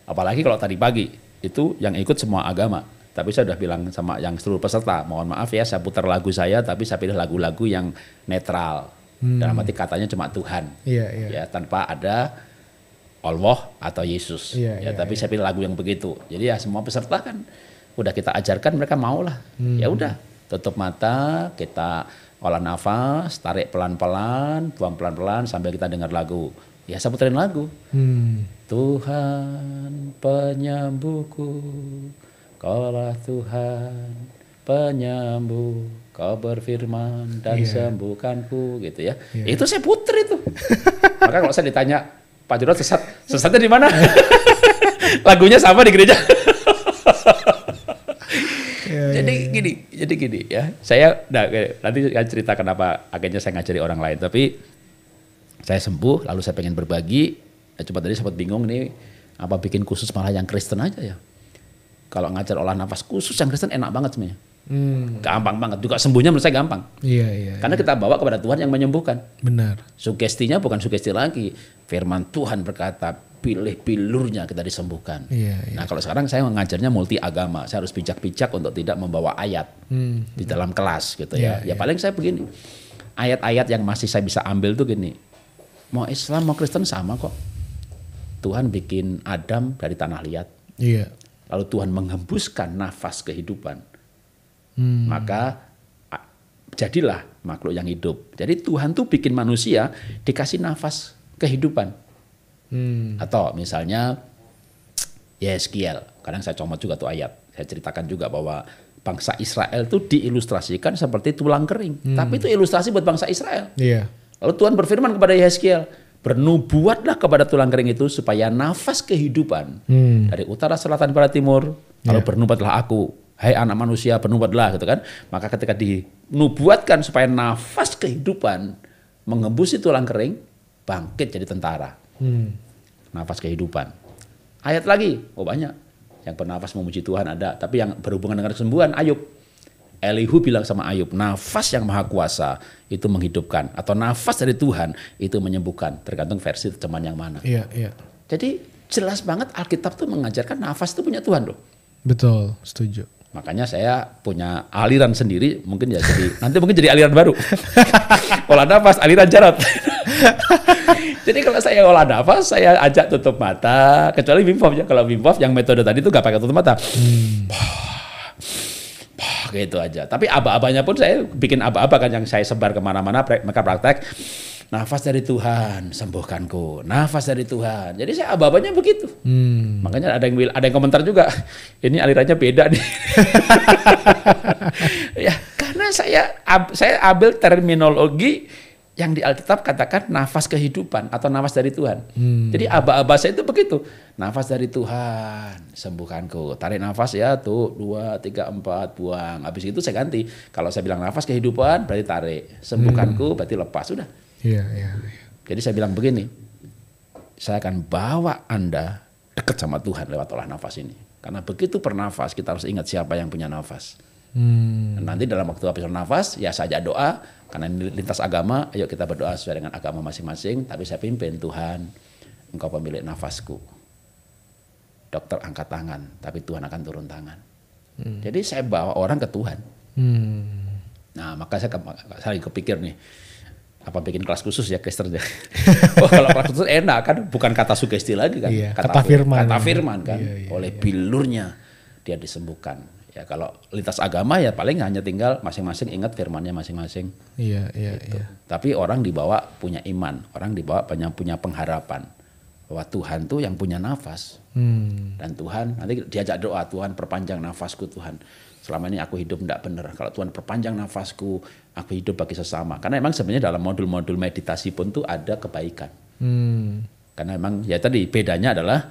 S1: Apalagi kalau tadi pagi itu yang ikut semua agama. Tapi saya sudah bilang sama yang seluruh peserta, mohon maaf ya saya putar lagu saya tapi saya pilih lagu-lagu yang netral. Hmm. Dalam arti katanya cuma Tuhan. Iya, iya. Ya tanpa ada Allah atau Yesus. Iya, ya iya, tapi iya. saya pilih lagu yang begitu. Jadi ya semua peserta kan udah kita ajarkan mereka maulah. Hmm. Ya udah, tutup mata, kita olah nafas, tarik pelan-pelan, buang pelan-pelan sambil kita dengar lagu ya saya puterin lagu
S3: hmm.
S1: Tuhan penyembuhku kaulah Tuhan penyembuh kau berfirman dan yeah. sembuhkanku gitu ya yeah. itu saya puter itu maka kalau saya ditanya Pak Jurot sesat sesatnya di mana lagunya sama di gereja yeah, iya, jadi yeah. gini jadi gini ya saya nah, nanti akan cerita kenapa akhirnya saya ngajari orang lain tapi saya sembuh lalu saya pengen berbagi ya, coba tadi sempat bingung nih apa bikin khusus malah yang Kristen aja ya kalau ngajar olah nafas khusus yang Kristen enak banget sebenarnya hmm. gampang banget juga sembuhnya menurut saya gampang iya, iya, iya. karena iya. kita bawa kepada Tuhan yang menyembuhkan benar sugestinya bukan sugesti lagi firman Tuhan berkata pilih pilurnya kita disembuhkan.
S3: Iya, iya. Nah kalau sekarang
S1: saya mengajarnya multi agama, saya harus bijak-bijak untuk tidak membawa ayat hmm, di dalam kelas gitu iya, ya. Ya iya. paling saya begini, ayat-ayat yang masih saya bisa ambil tuh gini, Mau Islam mau Kristen sama kok. Tuhan bikin Adam dari tanah liat. Iya. Lalu Tuhan menghembuskan nafas kehidupan. Hmm. Maka jadilah makhluk yang hidup. Jadi Tuhan tuh bikin manusia dikasih nafas kehidupan. Hmm. Atau misalnya Yeskiel. Kadang saya comot juga tuh ayat. Saya ceritakan juga bahwa bangsa Israel itu diilustrasikan seperti tulang kering. Hmm. Tapi itu ilustrasi buat bangsa Israel. Yeah Lalu Tuhan berfirman kepada Yeskiel, bernubuatlah kepada tulang kering itu supaya nafas kehidupan hmm. dari utara, selatan, barat, timur. Lalu yeah. bernubuatlah aku, hai anak manusia, bernubuatlah gitu kan. Maka ketika dinubuatkan supaya nafas kehidupan mengembusi tulang kering, bangkit jadi tentara. Hmm. Nafas kehidupan. Ayat lagi, oh banyak. Yang bernafas memuji Tuhan ada, tapi yang berhubungan dengan kesembuhan Ayub Elihu bilang sama Ayub, nafas yang maha kuasa itu menghidupkan atau nafas dari Tuhan itu menyembuhkan, tergantung versi teman yang mana. Iya, iya. Jadi jelas banget Alkitab tuh mengajarkan nafas itu punya Tuhan loh.
S2: Betul, setuju.
S1: Makanya saya punya aliran sendiri, mungkin ya jadi nanti mungkin jadi aliran baru. olah nafas, aliran jarat. jadi kalau saya olah nafas, saya ajak tutup mata, kecuali Wim Hof ya. Kalau Wim Hof yang metode tadi itu gak pakai tutup mata.
S3: Hmm
S1: gitu aja. Tapi aba-abanya pun saya bikin aba-aba kan yang saya sebar kemana-mana, mereka praktek. Nafas dari Tuhan sembuhkanku. Nafas dari Tuhan. Jadi saya aba-abanya begitu.
S3: Hmm.
S1: Makanya ada yang ada yang komentar juga. Ini alirannya beda nih. ya karena saya saya ambil terminologi yang di Alkitab katakan nafas kehidupan atau nafas dari Tuhan. Hmm. Jadi aba-aba saya itu begitu. Nafas dari Tuhan, sembuhkanku. Tarik nafas ya, tuh, dua, tiga, empat, buang. Habis itu saya ganti. Kalau saya bilang nafas kehidupan, berarti tarik. Sembuhkanku, hmm. berarti lepas. Sudah.
S2: Iya, iya, yeah.
S1: Jadi saya bilang begini, saya akan bawa Anda dekat sama Tuhan lewat olah nafas ini. Karena begitu bernafas, kita harus ingat siapa yang punya nafas.
S3: Hmm.
S1: Nanti dalam waktu habis nafas, ya saja doa, karena ini lintas agama, ayo kita berdoa sesuai dengan agama masing-masing, tapi saya pimpin, Tuhan, engkau pemilik nafasku. Dokter angkat tangan, tapi Tuhan akan turun tangan. Hmm. Jadi saya bawa orang ke Tuhan.
S3: Hmm.
S1: Nah, maka saya, saya kepikir nih, apa bikin kelas khusus ya Kristen ya. oh, kalau kelas khusus enak kan bukan kata sugesti lagi kan iya, kata, kata firman kata firman kan iya, iya, oleh iya. bilurnya dia disembuhkan Ya kalau lintas agama ya paling hanya tinggal masing-masing ingat firmannya masing-masing.
S2: Iya, iya, gitu. iya.
S1: Tapi orang dibawa punya iman, orang dibawa punya punya pengharapan bahwa Tuhan tuh yang punya nafas.
S3: Hmm.
S1: Dan Tuhan nanti diajak doa, Tuhan perpanjang nafasku Tuhan. Selama ini aku hidup tidak benar. Kalau Tuhan perpanjang nafasku, aku hidup bagi sesama. Karena emang sebenarnya dalam modul-modul meditasi pun tuh ada kebaikan.
S3: Hmm.
S1: Karena emang ya tadi bedanya adalah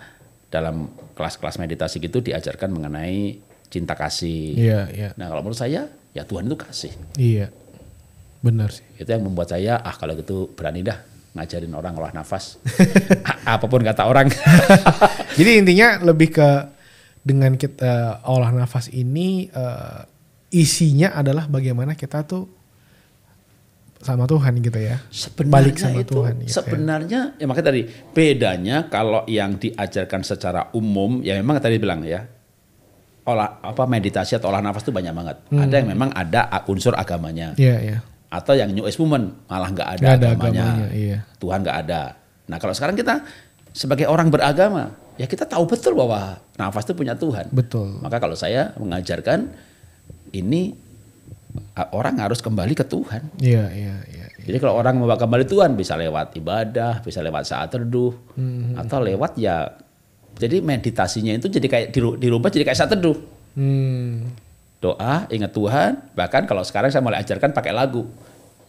S1: dalam kelas-kelas meditasi gitu diajarkan mengenai cinta kasih. Iya, iya. Nah kalau menurut saya ya Tuhan itu kasih.
S2: Iya, benar sih.
S1: Itu yang membuat saya ah kalau gitu berani dah ngajarin orang olah nafas. Apapun kata orang.
S2: Jadi intinya lebih ke dengan kita uh, olah nafas ini uh, isinya adalah bagaimana kita tuh sama Tuhan gitu ya. Sebenarnya balik sama itu, Tuhan. Gitu ya.
S1: sebenarnya ya. ya makanya tadi bedanya kalau yang diajarkan secara umum ya memang tadi bilang ya olah apa meditasi atau olah nafas itu banyak banget. Hmm. Ada yang memang ada unsur agamanya. Yeah, yeah. Atau yang new age movement malah nggak ada, ada agamanya. agamanya iya. Tuhan nggak ada. Nah kalau sekarang kita sebagai orang beragama ya kita tahu betul bahwa nafas itu punya Tuhan. Betul. Maka kalau saya mengajarkan ini orang harus kembali ke Tuhan.
S2: Iya, iya iya
S1: iya. Jadi kalau orang mau kembali Tuhan bisa lewat ibadah, bisa lewat saat teduh, hmm. atau lewat ya jadi meditasinya itu jadi kayak dirubah jadi kayak saat teduh.
S3: Hmm.
S1: Doa, ingat Tuhan. Bahkan kalau sekarang saya mulai ajarkan pakai lagu.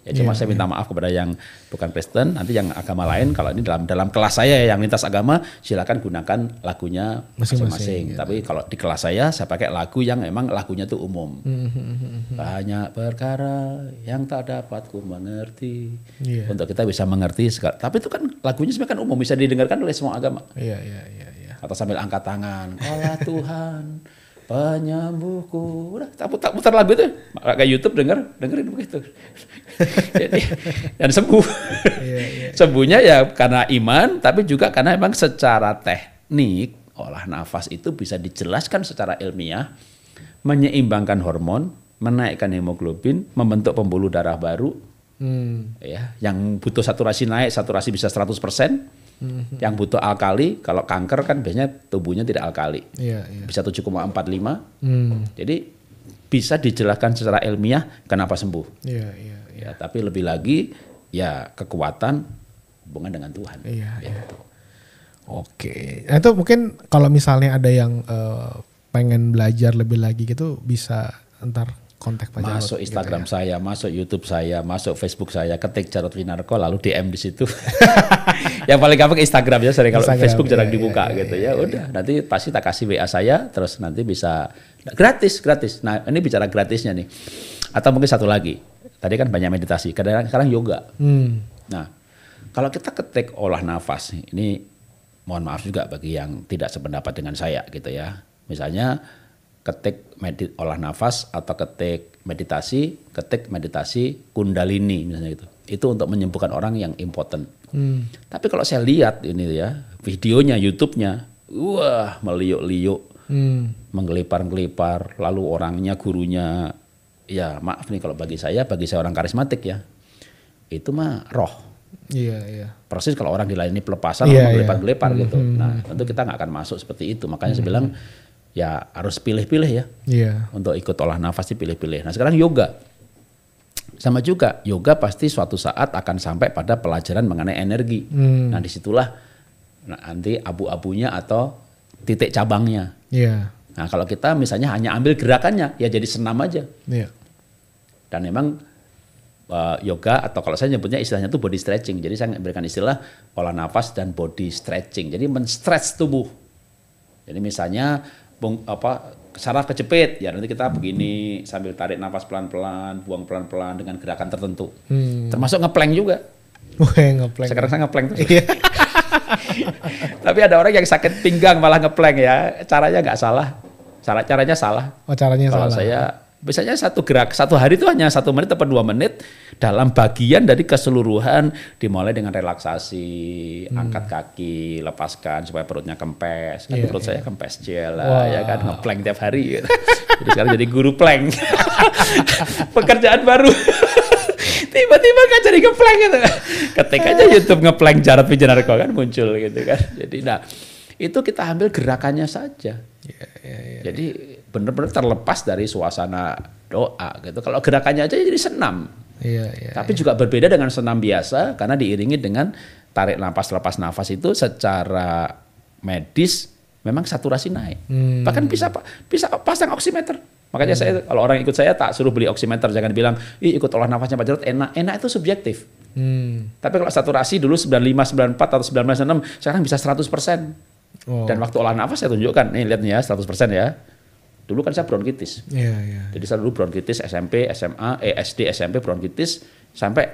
S3: Ya cuma yeah, saya minta
S1: yeah. maaf kepada yang bukan Kristen, nanti yang agama lain kalau ini dalam dalam kelas saya yang lintas agama silakan gunakan lagunya
S3: masing-masing.
S1: Gitu. Tapi kalau di kelas saya saya pakai lagu yang emang lagunya itu umum.
S3: Hmm, hmm, hmm,
S1: Banyak perkara yang tak dapat ku mengerti. Yeah. Untuk kita bisa mengerti segala. Tapi itu kan lagunya sebenarnya kan umum bisa didengarkan oleh semua agama. Iya yeah, iya yeah, iya. Yeah atau sambil angkat tangan Allah Tuhan penyembuhku udah tak putar, putar lagu itu kayak YouTube denger dengerin begitu jadi dan sembuh yeah, iya. sembuhnya ya karena iman tapi juga karena emang secara teknik olah nafas itu bisa dijelaskan secara ilmiah menyeimbangkan hormon menaikkan hemoglobin membentuk pembuluh darah baru
S3: hmm. ya
S1: yang butuh saturasi naik saturasi bisa 100% hmm Yang butuh alkali, kalau kanker kan biasanya tubuhnya tidak alkali. Yeah, yeah. Bisa 7,45. Mm. Jadi bisa dijelaskan secara ilmiah kenapa sembuh. Yeah, yeah, yeah. Ya, tapi lebih lagi ya kekuatan hubungan dengan Tuhan. Yeah, ya, yeah. Itu. Oke,
S2: nah, itu mungkin kalau misalnya ada yang uh, pengen belajar lebih lagi gitu bisa ntar kontak Pak Jarod.
S1: Masuk gitu Instagram gitu ya. saya, masuk YouTube saya, masuk Facebook saya, ketik Jarod Winarko lalu DM di situ. yang paling gampang Instagram ya, sering kalau Facebook jarang iya, iya, dibuka iya, gitu iya, ya. Iya, udah, iya. nanti pasti tak kasih WA saya terus nanti bisa gratis, gratis. Nah, ini bicara gratisnya nih. Atau mungkin satu lagi. Tadi kan banyak meditasi, kadang-kadang yoga. Hmm. Nah, kalau kita ketik olah nafas, ini mohon maaf juga bagi yang tidak sependapat dengan saya gitu ya. Misalnya ketik medit olah nafas atau ketik meditasi, ketik meditasi kundalini misalnya gitu. Itu untuk menyembuhkan orang yang important. Hmm. Tapi kalau saya lihat ini ya videonya YouTube-nya,
S3: wah
S1: meliuk-liuk,
S3: hmm.
S1: menggelipar-gelipar, lalu orangnya gurunya ya maaf nih kalau bagi saya bagi saya orang karismatik ya itu mah roh. Iya, iya. Persis kalau orang dilayani pelepasan, yeah, iya. menggelepar gelipar yeah. gitu. Mm -hmm. Nah, hmm. tentu kita nggak akan masuk seperti itu. Makanya mm -hmm. saya bilang hmm ya harus pilih-pilih ya. Iya. Untuk ikut olah nafas sih pilih-pilih. Nah sekarang yoga. Sama juga, yoga pasti suatu saat akan sampai pada pelajaran mengenai energi. Hmm. Nah disitulah nah, nanti abu-abunya atau titik cabangnya. Iya. Nah kalau kita misalnya hanya ambil gerakannya, ya jadi senam aja. Iya. Dan memang eh, yoga atau kalau saya nyebutnya istilahnya itu body stretching. Jadi saya berikan istilah olah nafas dan body stretching. Jadi men-stretch tubuh. Jadi misalnya apa saraf kejepit ya nanti kita begini sambil tarik nafas pelan-pelan buang pelan-pelan dengan gerakan tertentu hmm. termasuk ngepleng juga
S2: Wah, ngepleng. Sekarang
S1: saya ngepleng terus. Iya. Tapi ada orang yang sakit pinggang malah ngepleng ya. Caranya nggak salah. Cara caranya salah.
S2: Oh, caranya Kalau salah. saya
S1: Biasanya satu gerak, satu hari itu hanya satu menit atau dua menit dalam bagian dari keseluruhan dimulai dengan relaksasi, hmm. angkat kaki, lepaskan supaya perutnya kempes. Kan yeah, perut yeah. saya kempes jela wow. ya kan ngeplank tiap hari. Gitu. jadi sekarang jadi guru plank.
S2: Pekerjaan baru. tiba-tiba kan jadi ngeplank gitu.
S1: Ketik aja YouTube ngeplank jarak Wijanarko kan muncul gitu kan. Jadi nah itu kita ambil gerakannya saja. Yeah, yeah, yeah, jadi yeah benar-benar terlepas dari suasana doa gitu. Kalau gerakannya aja jadi senam. Iya, iya, Tapi iya. juga berbeda dengan senam biasa karena diiringi dengan tarik nafas lepas nafas itu secara medis memang saturasi naik.
S3: Hmm. Bahkan bisa
S1: bisa pasang oximeter. Makanya hmm. saya kalau orang ikut saya tak suruh beli oximeter jangan bilang Ih, ikut olah nafasnya Pak Jarod enak. Enak itu subjektif. Hmm. Tapi kalau saturasi dulu 95 94 atau 96 sekarang bisa 100%. Oh. Dan waktu olah nafas saya tunjukkan, nih lihat nih ya 100% ya Dulu kan saya bronkitis. Yeah, yeah. Jadi saya dulu bronkitis SMP, SMA, eh, SD, SMP bronkitis sampai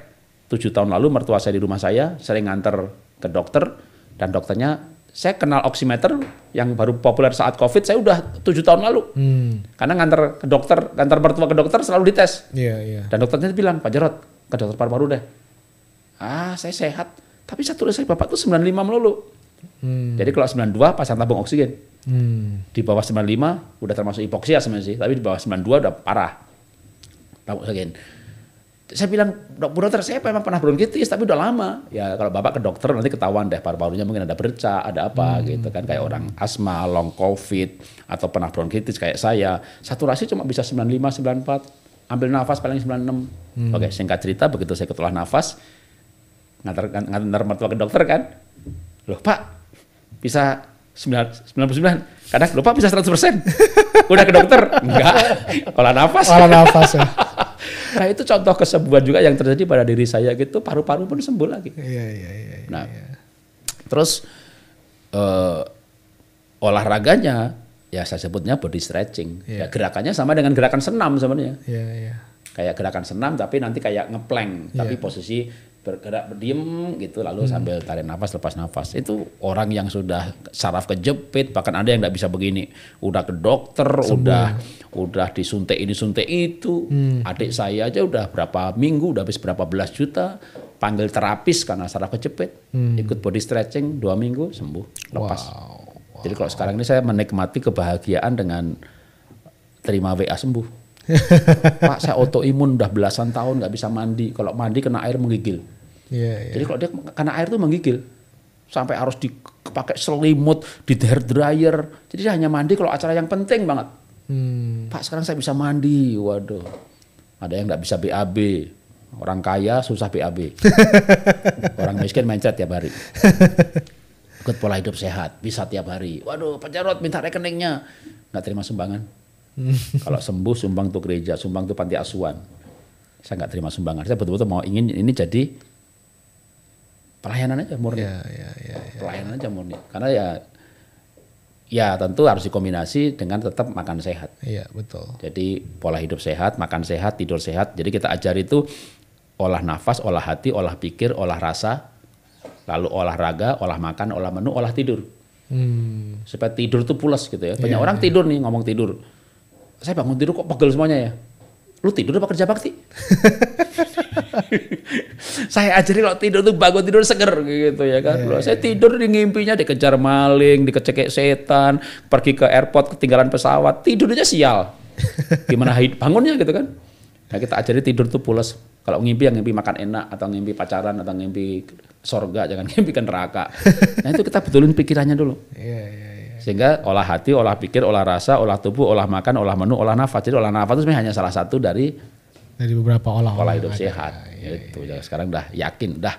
S1: tujuh tahun lalu mertua saya di rumah saya sering ngantar ke dokter dan dokternya saya kenal oximeter yang baru populer saat covid saya udah tujuh tahun lalu hmm. karena ngantar ke dokter ngantar mertua ke dokter selalu dites yeah, yeah. dan dokternya bilang pak Jarot ke dokter paru-paru deh ah saya sehat tapi satu tulis saya bapak tuh 95 melulu hmm. jadi kalau 92 pasang tabung oksigen Hmm. Di bawah 95 udah termasuk hipoksia sebenarnya sih, tapi di bawah 92 udah parah. Again. Saya bilang, dok bu dokter saya memang pernah bronkitis tapi udah lama. Ya kalau bapak ke dokter nanti ketahuan deh paru-parunya mungkin ada bercak, ada apa hmm. gitu kan. Kayak orang asma, long covid, atau pernah bronkitis kayak saya. Saturasi cuma bisa 95, 94. Ambil nafas paling 96. Hmm. Oke singkat cerita begitu saya ketelah nafas, ngantar, ngantar mertua ke dokter kan. Loh pak, bisa 99 kadang lupa bisa 100% udah ke dokter enggak olah nafas olah nafas
S2: ya nah
S1: itu contoh kesembuhan juga yang terjadi pada diri saya gitu paru-paru pun sembuh lagi iya iya iya iya. nah iya. terus uh, olahraganya ya saya sebutnya body stretching yeah. ya iya. gerakannya sama dengan gerakan senam sebenarnya Iya iya. kayak gerakan senam tapi nanti kayak ngeplank yeah. tapi iya. posisi bergerak berdiam gitu lalu hmm. sambil tarik nafas lepas nafas itu orang yang sudah saraf kejepit bahkan ada yang nggak bisa begini udah ke dokter Sembuh. udah udah disuntik ini suntik itu hmm. adik saya aja udah berapa minggu udah habis berapa belas juta panggil terapis karena saraf kejepit hmm. ikut body stretching dua minggu sembuh lepas wow. Wow. jadi kalau sekarang ini saya menikmati kebahagiaan dengan terima WA sembuh Pak saya autoimun udah belasan tahun nggak bisa mandi kalau mandi kena air menggigil Yeah, yeah. Jadi kalau dia karena air itu menggigil sampai harus dipakai selimut, di hair dryer. Jadi dia hanya mandi kalau acara yang penting banget. Hmm. Pak sekarang saya bisa mandi, waduh. Ada yang nggak bisa BAB, orang kaya susah BAB, orang miskin mencet tiap hari. Ikut pola hidup sehat, bisa tiap hari. Waduh, Pak Jarot minta rekeningnya, nggak terima sumbangan. kalau sembuh sumbang tuh gereja, sumbang tuh panti asuhan. Saya nggak terima sumbangan. Saya betul-betul mau ingin ini jadi pelayanan aja murni. Yeah, yeah, yeah, ya. pelayanan aja murni. Karena ya ya tentu harus dikombinasi dengan tetap makan sehat. Iya, betul. Jadi pola hidup sehat, makan sehat, tidur sehat. Jadi kita ajar itu olah nafas, olah hati, olah pikir, olah rasa, lalu olahraga, olah makan, olah menu, olah tidur.
S3: Hmm.
S1: Supaya tidur tuh pulas gitu ya. Banyak yeah, orang yeah. tidur nih ngomong tidur. Saya bangun tidur kok pegel semuanya ya. Lu tidur apa kerja bakti? saya ajarin kalau tidur tuh bangun tidur seger gitu ya kan. Yeah, saya iya, tidur iya. di ngimpinya dikejar maling, dikecekek setan, pergi ke airport ketinggalan pesawat, tidurnya sial. Gimana bangunnya gitu kan? Nah, kita ajarin tidur tuh pulas. Kalau ngimpi yang ngimpi makan enak atau ngimpi pacaran atau ngimpi sorga, jangan ngimpi kan neraka. Nah itu kita betulin pikirannya dulu. Yeah, yeah, yeah. Sehingga olah hati, olah pikir, olah rasa, olah tubuh, olah makan, olah menu, olah nafas. Jadi olah nafas itu sebenarnya hanya salah satu dari
S2: dari beberapa olah-olah
S1: hidup sehat iya, gitu. ya. Sekarang udah yakin, udah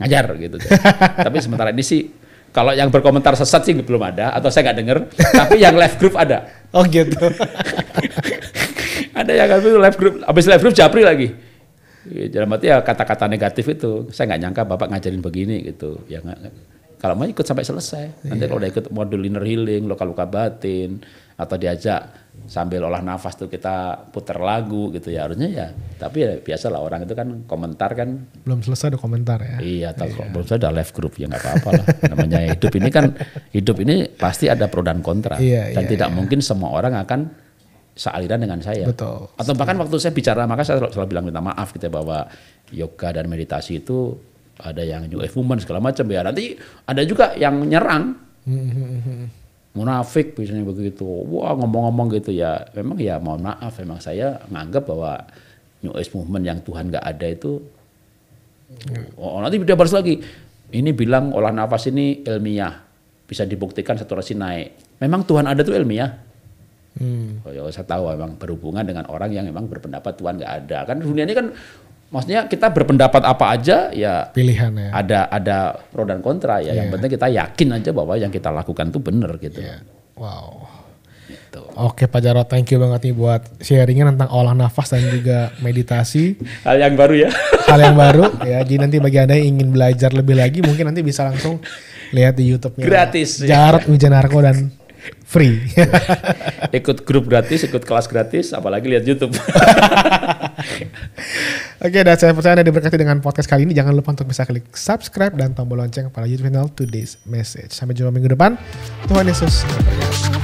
S1: ngajar gitu. Tapi sementara ini sih kalau yang berkomentar sesat sih belum ada atau saya nggak dengar, tapi yang live group ada. Oh gitu. ada yang live group, habis live group Japri lagi. jadi iya, arti ya kata-kata negatif itu, saya nggak nyangka bapak ngajarin begini gitu. Ya gak, kalau mau ikut sampai selesai. Nanti yeah. kalau udah ikut modul inner healing, luka-luka batin, atau diajak sambil olah nafas tuh kita putar lagu gitu ya harusnya ya tapi ya biasa lah orang itu kan komentar kan
S2: belum selesai ada komentar ya iya atau iya. belum selesai ada live group
S1: ya nggak apa-apa lah namanya hidup ini kan hidup ini pasti ada pro dan kontra iya, dan iya, tidak iya. mungkin semua orang akan sealiran dengan saya Betul. atau bahkan waktu saya bicara maka saya selalu, bilang minta maaf kita gitu, ya, bahwa yoga dan meditasi itu ada yang new age segala macam ya nanti ada juga yang nyerang
S3: hmm, hmm, hmm,
S1: munafik biasanya begitu. Wah ngomong-ngomong gitu ya, memang ya mohon maaf, memang saya nganggap bahwa New Age Movement yang Tuhan nggak ada itu, oh, nanti beda baris lagi. Ini bilang olah nafas ini ilmiah, bisa dibuktikan saturasi naik. Memang Tuhan ada tuh ilmiah. Hmm. Oh, ya, saya tahu memang berhubungan dengan orang yang memang berpendapat Tuhan nggak ada. Kan dunia ini kan maksudnya kita berpendapat apa aja ya pilihan ya. Ada ada pro dan kontra ya. Yeah. Yang iya. penting kita yakin aja bahwa yang kita lakukan itu benar gitu. Yeah.
S2: Wow. Oke Pak Jarot, thank you banget nih buat sharingnya tentang olah nafas dan juga meditasi. Hal yang baru ya. Hal yang baru ya. Jadi nanti bagi anda yang ingin belajar lebih lagi, mungkin nanti bisa langsung lihat di YouTube-nya. Gratis. Ya. Jarot Wijanarko dan free.
S1: ikut grup gratis, ikut kelas gratis, apalagi lihat YouTube.
S2: Oke, dan saya percaya Anda diberkati dengan podcast kali ini. Jangan lupa untuk bisa klik subscribe dan tombol lonceng pada YouTube channel Today's Message. Sampai jumpa minggu depan. Tuhan Yesus kasih.